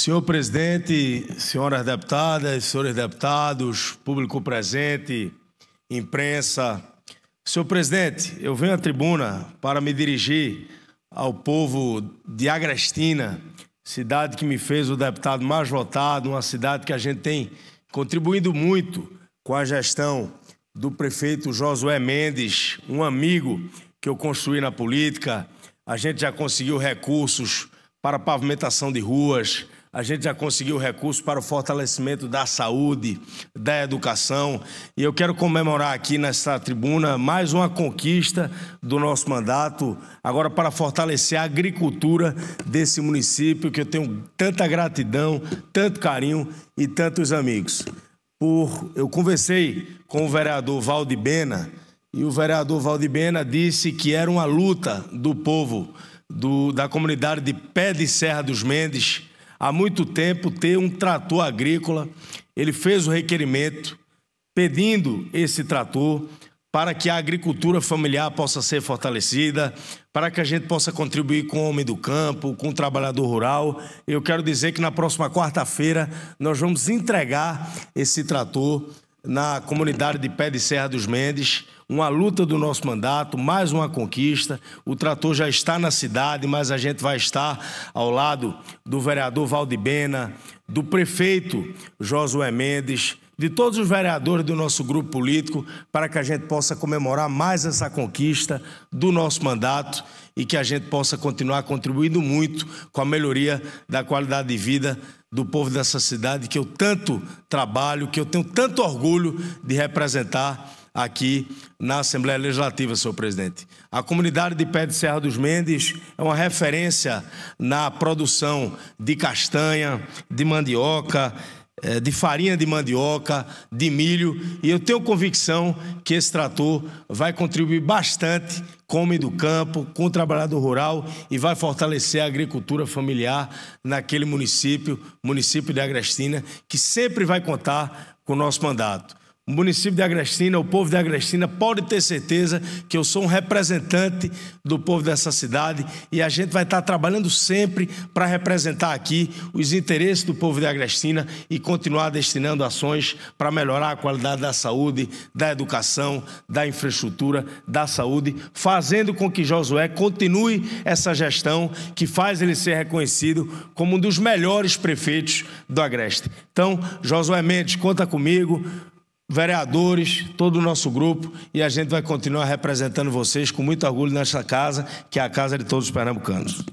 Senhor presidente, senhoras deputadas, senhores deputados, público presente, imprensa. Senhor presidente, eu venho à tribuna para me dirigir ao povo de Agrestina, cidade que me fez o deputado mais votado, uma cidade que a gente tem contribuindo muito com a gestão do prefeito Josué Mendes, um amigo que eu construí na política. A gente já conseguiu recursos para pavimentação de ruas, a gente já conseguiu recursos para o fortalecimento da saúde, da educação, e eu quero comemorar aqui nessa tribuna mais uma conquista do nosso mandato, agora para fortalecer a agricultura desse município que eu tenho tanta gratidão, tanto carinho e tantos amigos. Por eu conversei com o vereador Valdibena e o vereador Valdibena disse que era uma luta do povo do, da comunidade de Pé de Serra dos Mendes há muito tempo ter um trator agrícola. Ele fez o requerimento pedindo esse trator para que a agricultura familiar possa ser fortalecida, para que a gente possa contribuir com o homem do campo, com o trabalhador rural. Eu quero dizer que na próxima quarta-feira nós vamos entregar esse trator na comunidade de Pé de Serra dos Mendes, uma luta do nosso mandato, mais uma conquista. O trator já está na cidade, mas a gente vai estar ao lado do vereador Valdibena, do prefeito Josué Mendes, de todos os vereadores do nosso grupo político, para que a gente possa comemorar mais essa conquista do nosso mandato e que a gente possa continuar contribuindo muito com a melhoria da qualidade de vida do povo dessa cidade que eu tanto trabalho, que eu tenho tanto orgulho de representar aqui na Assembleia Legislativa, senhor presidente. A comunidade de Pé de Serra dos Mendes é uma referência na produção de castanha, de mandioca, eh, de farinha de mandioca, de milho, e eu tenho convicção que esse trator vai contribuir bastante com o homem do campo, com o trabalhador rural e vai fortalecer a agricultura familiar naquele município, município de Agrestina, que sempre vai contar com o nosso mandato o município de Agrestina, o povo de Agrestina, pode ter certeza que eu sou um representante do povo dessa cidade e a gente vai estar trabalhando sempre para representar aqui os interesses do povo de Agrestina e continuar destinando ações para melhorar a qualidade da saúde, da educação, da infraestrutura, da saúde, fazendo com que Josué continue essa gestão que faz ele ser reconhecido como um dos melhores prefeitos do Agreste. Então, Josué Mendes, conta comigo vereadores, todo o nosso grupo, e a gente vai continuar representando vocês com muito orgulho nesta casa, que é a casa de todos os pernambucanos.